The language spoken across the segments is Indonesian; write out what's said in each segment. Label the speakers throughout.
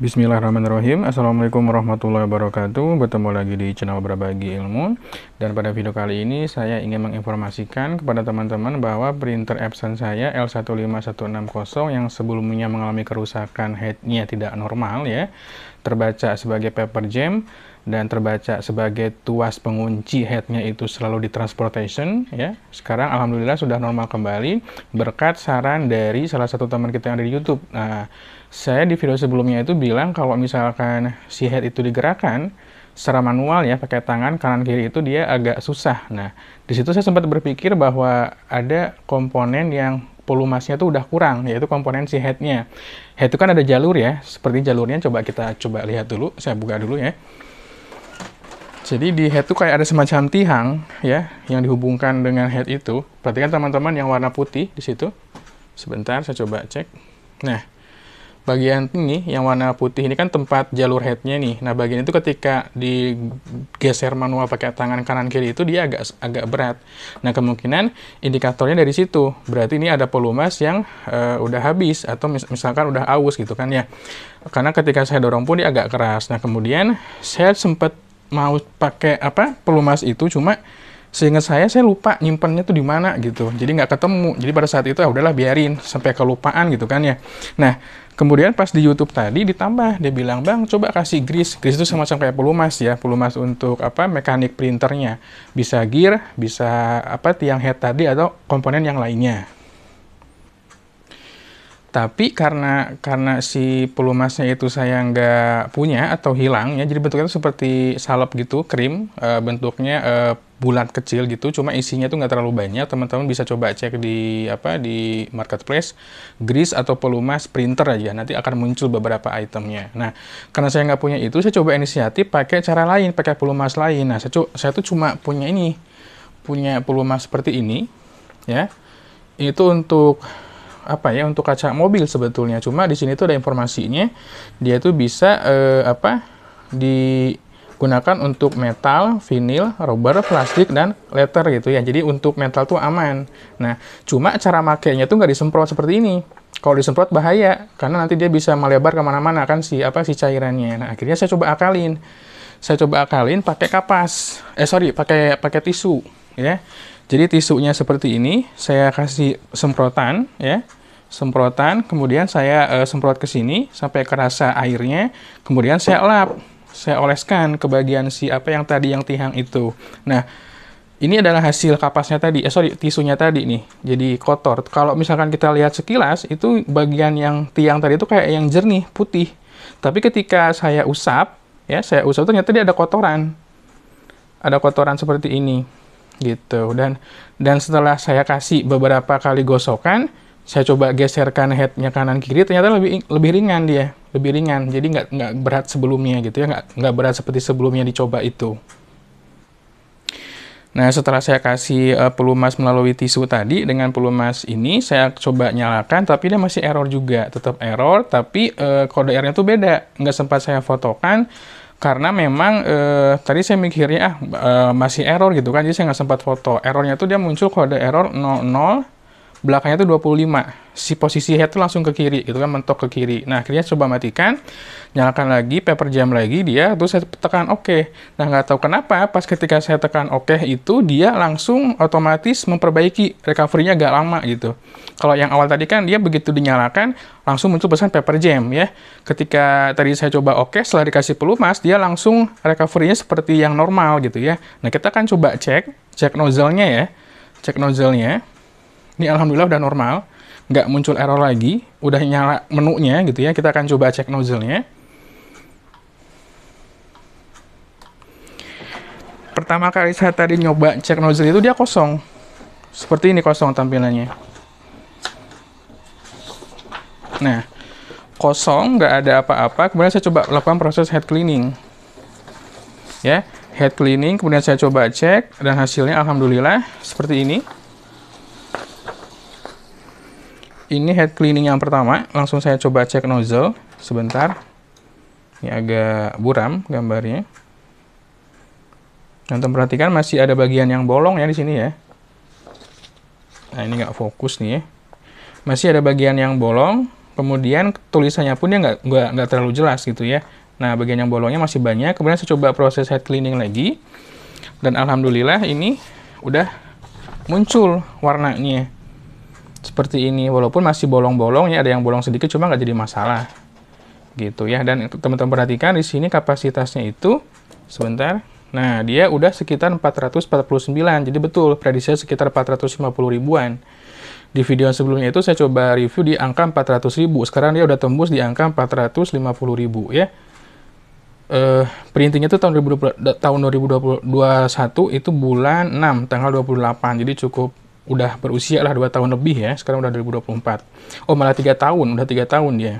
Speaker 1: Bismillahirrahmanirrahim Assalamualaikum warahmatullahi wabarakatuh Bertemu lagi di channel Berbagi Ilmu Dan pada video kali ini saya ingin menginformasikan kepada teman-teman bahwa printer Epson saya L15160 yang sebelumnya mengalami kerusakan headnya tidak normal ya terbaca sebagai paper jam dan terbaca sebagai tuas pengunci headnya itu selalu di transportation ya sekarang alhamdulillah sudah normal kembali berkat saran dari salah satu teman kita yang ada di YouTube nah saya di video sebelumnya itu bilang kalau misalkan si head itu digerakkan secara manual ya pakai tangan kanan kiri itu dia agak susah nah disitu saya sempat berpikir bahwa ada komponen yang volumasnya tuh udah kurang, yaitu komponen si headnya. Head itu kan ada jalur ya, seperti jalurnya coba kita coba lihat dulu, saya buka dulu ya. Jadi di head itu kayak ada semacam tiang ya, yang dihubungkan dengan head itu. Perhatikan teman-teman yang warna putih di situ. Sebentar, saya coba cek. Nah, bagian ini yang warna putih ini kan tempat jalur headnya nih. Nah bagian itu ketika digeser manual pakai tangan kanan kiri itu dia agak agak berat. Nah kemungkinan indikatornya dari situ. Berarti ini ada pelumas yang e, udah habis atau mis misalkan udah aus gitu kan ya. Karena ketika saya dorong pun dia agak keras. Nah kemudian saya sempat mau pakai apa pelumas itu cuma seingat saya saya lupa nyimpannya tuh di mana gitu jadi nggak ketemu jadi pada saat itu ya udahlah biarin sampai kelupaan gitu kan ya nah Kemudian pas di YouTube tadi ditambah dia bilang bang coba kasih grease. Grease itu semacam kayak pelumas ya, pelumas untuk apa mekanik printernya. Bisa gear, bisa apa tiang head tadi atau komponen yang lainnya. Tapi karena karena si pelumasnya itu saya nggak punya atau hilang ya, jadi bentuknya itu seperti salep gitu, krim e, bentuknya e, bulat kecil gitu cuma isinya tuh nggak terlalu banyak teman-teman bisa coba cek di apa di marketplace grease atau Pelumas printer aja nanti akan muncul beberapa itemnya nah karena saya nggak punya itu saya coba inisiatif pakai cara lain pakai Pelumas lain nah saya, saya tuh cuma punya ini punya Pelumas seperti ini ya itu untuk apa ya untuk kaca mobil sebetulnya cuma di sini tuh ada informasinya dia tuh bisa eh, apa di gunakan untuk metal, vinil, rubber, plastik, dan leather gitu ya. Jadi untuk metal tuh aman. Nah, cuma cara makainya tuh nggak disemprot seperti ini. Kalau disemprot bahaya, karena nanti dia bisa melebar kemana-mana kan si apa si cairannya. Nah, akhirnya saya coba akalin. Saya coba akalin pakai kapas. Eh sorry, pakai pakai tisu ya. Jadi tisunya seperti ini, saya kasih semprotan ya semprotan, kemudian saya uh, semprot ke sini sampai kerasa airnya, kemudian saya lap saya oleskan ke bagian si apa yang tadi yang tiang itu. Nah, ini adalah hasil kapasnya tadi, eh sorry, tisunya tadi nih, jadi kotor. Kalau misalkan kita lihat sekilas, itu bagian yang tiang tadi itu kayak yang jernih, putih. Tapi ketika saya usap, ya saya usap ternyata dia ada kotoran. Ada kotoran seperti ini, gitu. Dan dan setelah saya kasih beberapa kali gosokan, saya coba geserkan headnya kanan kiri ternyata lebih lebih ringan dia lebih ringan jadi nggak nggak berat sebelumnya gitu ya nggak nggak berat seperti sebelumnya dicoba itu nah setelah saya kasih uh, pelumas melalui tisu tadi dengan pelumas ini saya coba nyalakan tapi dia masih error juga tetap error tapi uh, kode airnya tuh beda nggak sempat saya fotokan karena memang eh, tadi saya mikirnya ah masih error gitu kan jadi saya nggak sempat foto errornya tuh dia muncul kode error 00 belakangnya itu 25 si posisi head itu langsung ke kiri gitu kan mentok ke kiri nah akhirnya coba matikan nyalakan lagi paper jam lagi dia terus saya tekan oke okay. nah nggak tahu kenapa pas ketika saya tekan oke okay itu dia langsung otomatis memperbaiki recovery-nya agak lama gitu kalau yang awal tadi kan dia begitu dinyalakan langsung muncul pesan paper jam ya ketika tadi saya coba oke okay, setelah dikasih pelumas dia langsung recovery-nya seperti yang normal gitu ya nah kita akan coba cek cek nozzle-nya ya cek nozzle-nya ini alhamdulillah udah normal, nggak muncul error lagi, udah nyala menunya gitu ya. Kita akan coba cek nozzle-nya. Pertama kali saya tadi nyoba cek nozzle itu dia kosong. Seperti ini kosong tampilannya. Nah, kosong, nggak ada apa-apa. Kemudian saya coba lakukan proses head cleaning. Ya, head cleaning, kemudian saya coba cek, dan hasilnya alhamdulillah seperti ini. ini head cleaning yang pertama langsung saya coba cek nozzle sebentar ini agak buram gambarnya Nanti perhatikan masih ada bagian yang bolong ya di sini ya nah ini nggak fokus nih ya. masih ada bagian yang bolong kemudian tulisannya pun ya nggak nggak terlalu jelas gitu ya nah bagian yang bolongnya masih banyak kemudian saya coba proses head cleaning lagi dan alhamdulillah ini udah muncul warnanya seperti ini walaupun masih bolong-bolong ya ada yang bolong sedikit cuma nggak jadi masalah gitu ya dan teman-teman perhatikan di sini kapasitasnya itu sebentar nah dia udah sekitar 449 jadi betul prediksi sekitar 450 ribuan di video yang sebelumnya itu saya coba review di angka 400 ribu sekarang dia udah tembus di angka 450 ribu ya Uh, printingnya itu tahun 2020, tahun 2021 itu bulan 6 tanggal 28 jadi cukup udah berusia lah 2 tahun lebih ya, sekarang udah 2024. Oh malah 3 tahun, udah 3 tahun dia.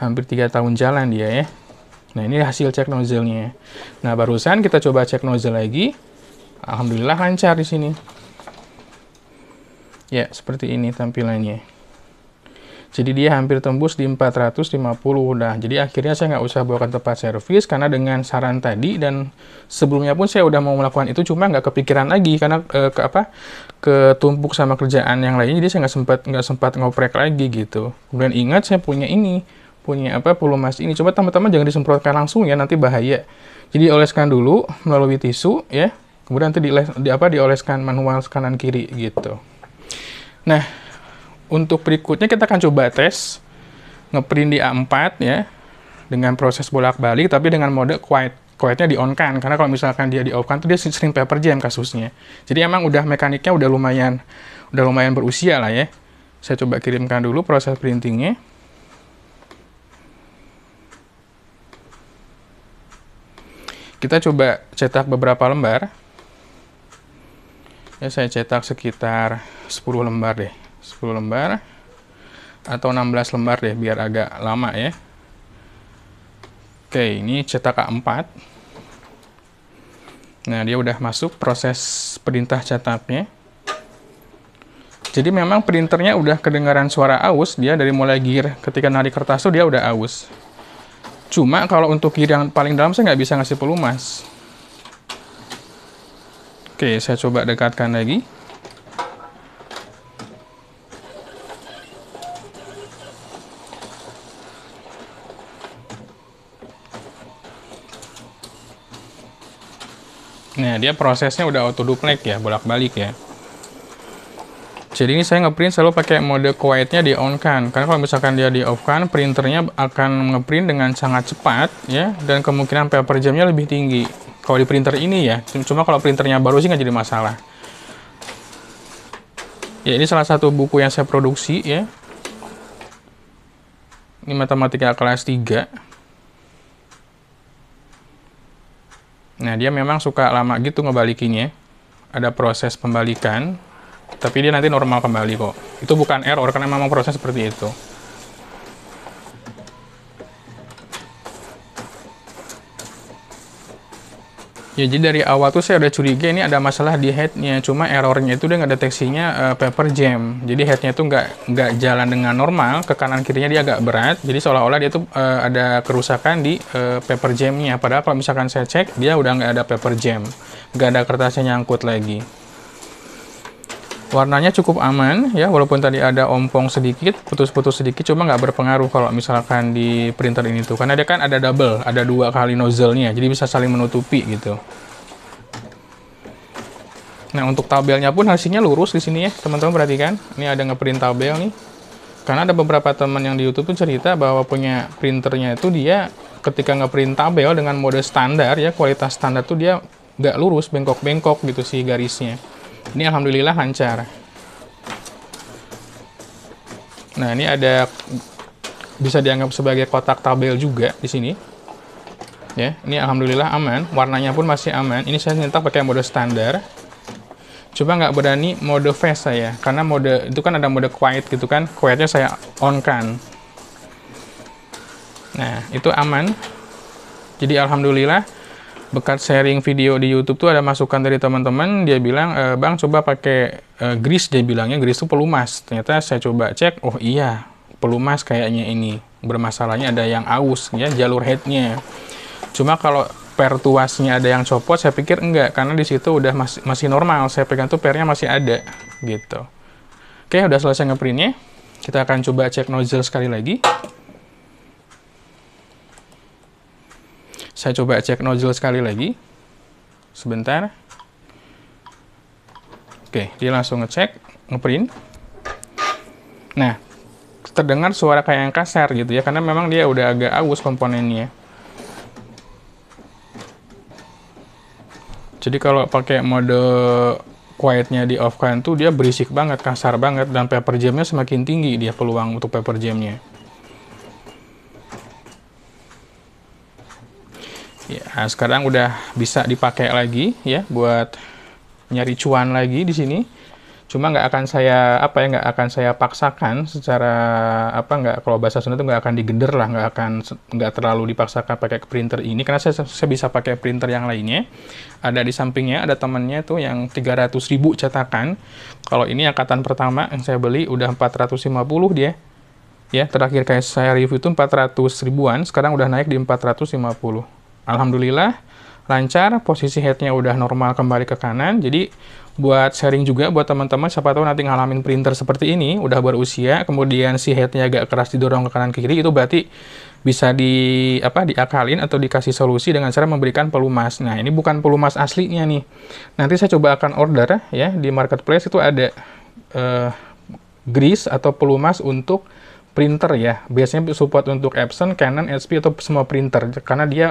Speaker 1: Hampir 3 tahun jalan dia ya. Nah ini hasil cek nozzle-nya. Ya. Nah barusan kita coba cek nozzle lagi. Alhamdulillah lancar di sini. Ya seperti ini tampilannya. Jadi dia hampir tembus di 450. Nah, jadi akhirnya saya nggak usah ke tempat servis karena dengan saran tadi dan sebelumnya pun saya udah mau melakukan itu cuma nggak kepikiran lagi karena e, ke apa ketumpuk sama kerjaan yang lainnya jadi saya nggak sempat nggak sempat ngoprek lagi gitu. Kemudian ingat saya punya ini punya apa pelumas ini coba teman-teman jangan disemprotkan langsung ya nanti bahaya jadi oleskan dulu melalui tisu ya kemudian nanti di, di apa dioleskan manual kanan kiri gitu nah untuk berikutnya kita akan coba tes ngeprint di A4 ya dengan proses bolak-balik tapi dengan mode quiet quietnya di on kan karena kalau misalkan dia di off kan tuh dia sering paper jam kasusnya jadi emang udah mekaniknya udah lumayan udah lumayan berusia lah ya saya coba kirimkan dulu proses printingnya kita coba cetak beberapa lembar ya saya cetak sekitar 10 lembar deh 10 lembar atau 16 lembar deh biar agak lama ya oke ini cetak A4 nah dia udah masuk proses perintah catatnya jadi memang printernya udah kedengaran suara aus dia dari mulai gear ketika narik kertas tuh dia udah aus cuma kalau untuk gear yang paling dalam saya nggak bisa ngasih pelumas oke saya coba dekatkan lagi Nah, dia prosesnya udah auto duplex ya, bolak-balik ya. Jadi ini saya ngeprint selalu pakai mode quiet-nya di on kan. Karena kalau misalkan dia di off kan, printernya akan ngeprint dengan sangat cepat ya dan kemungkinan paper jamnya lebih tinggi. Kalau di printer ini ya, cuma kalau printernya baru sih nggak jadi masalah. Ya ini salah satu buku yang saya produksi ya. Ini matematika kelas 3. Nah, dia memang suka lama gitu ngebalikinnya. Ada proses pembalikan, tapi dia nanti normal kembali kok. Itu bukan error, karena memang proses seperti itu. Ya jadi dari awal tuh saya udah curiga ini ada masalah di headnya, cuma errornya itu dia nggak deteksinya uh, paper jam. Jadi headnya tuh nggak nggak jalan dengan normal, ke kanan kirinya dia agak berat. Jadi seolah-olah dia tuh uh, ada kerusakan di uh, paper jamnya. Padahal kalau misalkan saya cek dia udah nggak ada paper jam, nggak ada kertasnya nyangkut lagi warnanya cukup aman ya walaupun tadi ada ompong sedikit putus-putus sedikit cuma nggak berpengaruh kalau misalkan di printer ini tuh karena dia kan ada double ada dua kali nozzle-nya jadi bisa saling menutupi gitu nah untuk tabelnya pun hasilnya lurus di sini ya teman-teman perhatikan ini ada ngeprint tabel nih karena ada beberapa teman yang di YouTube tuh cerita bahwa punya printernya itu dia ketika ngeprint tabel dengan mode standar ya kualitas standar tuh dia nggak lurus bengkok-bengkok gitu sih garisnya ini alhamdulillah lancar. Nah, ini ada bisa dianggap sebagai kotak tabel juga di sini. Ya, ini alhamdulillah aman, warnanya pun masih aman. Ini saya nyetak pakai mode standar. Coba nggak berani mode face saya, karena mode itu kan ada mode quiet gitu kan, quietnya saya on kan. Nah, itu aman. Jadi alhamdulillah bekas sharing video di YouTube tuh ada masukan dari teman-teman dia bilang e, bang coba pakai e, grease dia bilangnya grease tuh pelumas ternyata saya coba cek oh iya pelumas kayaknya ini bermasalahnya ada yang aus ya jalur headnya cuma kalau per tuasnya ada yang copot saya pikir enggak karena di situ udah masih masih normal saya pegang tuh pernya masih ada gitu oke udah selesai ngeprintnya kita akan coba cek nozzle sekali lagi Saya coba cek nozzle sekali lagi. Sebentar. Oke, dia langsung ngecek, ngeprint. Nah, terdengar suara kayak yang kasar gitu ya, karena memang dia udah agak aus komponennya. Jadi kalau pakai mode quietnya di off kan tuh dia berisik banget, kasar banget, dan paper jamnya semakin tinggi dia peluang untuk paper jamnya. Ya, sekarang udah bisa dipakai lagi ya buat nyari cuan lagi di sini. Cuma nggak akan saya apa ya nggak akan saya paksakan secara apa nggak kalau bahasa sana itu nggak akan digender lah nggak akan nggak terlalu dipaksakan pakai printer ini karena saya, saya bisa pakai printer yang lainnya. Ada di sampingnya ada temannya tuh yang 300 ribu cetakan. Kalau ini angkatan pertama yang saya beli udah 450 dia ya terakhir kayak saya review itu 400 ribuan sekarang udah naik di 450 Alhamdulillah lancar, posisi headnya udah normal kembali ke kanan. Jadi buat sharing juga buat teman-teman siapa tahu nanti ngalamin printer seperti ini udah berusia kemudian si headnya agak keras didorong ke kanan ke kiri itu berarti bisa di apa diakalin atau dikasih solusi dengan cara memberikan pelumas. Nah, ini bukan pelumas aslinya nih. Nanti saya coba akan order ya di marketplace itu ada eh, grease atau pelumas untuk printer ya. Biasanya support untuk Epson, Canon, HP atau semua printer karena dia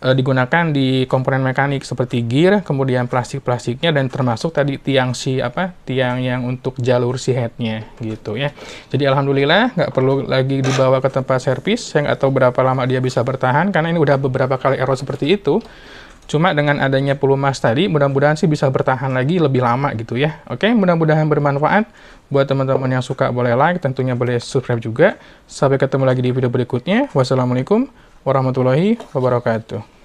Speaker 1: Eh, digunakan di komponen mekanik seperti gear, kemudian plastik-plastiknya dan termasuk tadi tiang si apa tiang yang untuk jalur si headnya gitu ya. Jadi alhamdulillah nggak perlu lagi dibawa ke tempat servis. yang atau berapa lama dia bisa bertahan karena ini udah beberapa kali error seperti itu. Cuma dengan adanya pelumas tadi, mudah-mudahan sih bisa bertahan lagi lebih lama gitu ya. Oke, mudah-mudahan bermanfaat. Buat teman-teman yang suka boleh like, tentunya boleh subscribe juga. Sampai ketemu lagi di video berikutnya. Wassalamualaikum warahmatullahi wabarakatuh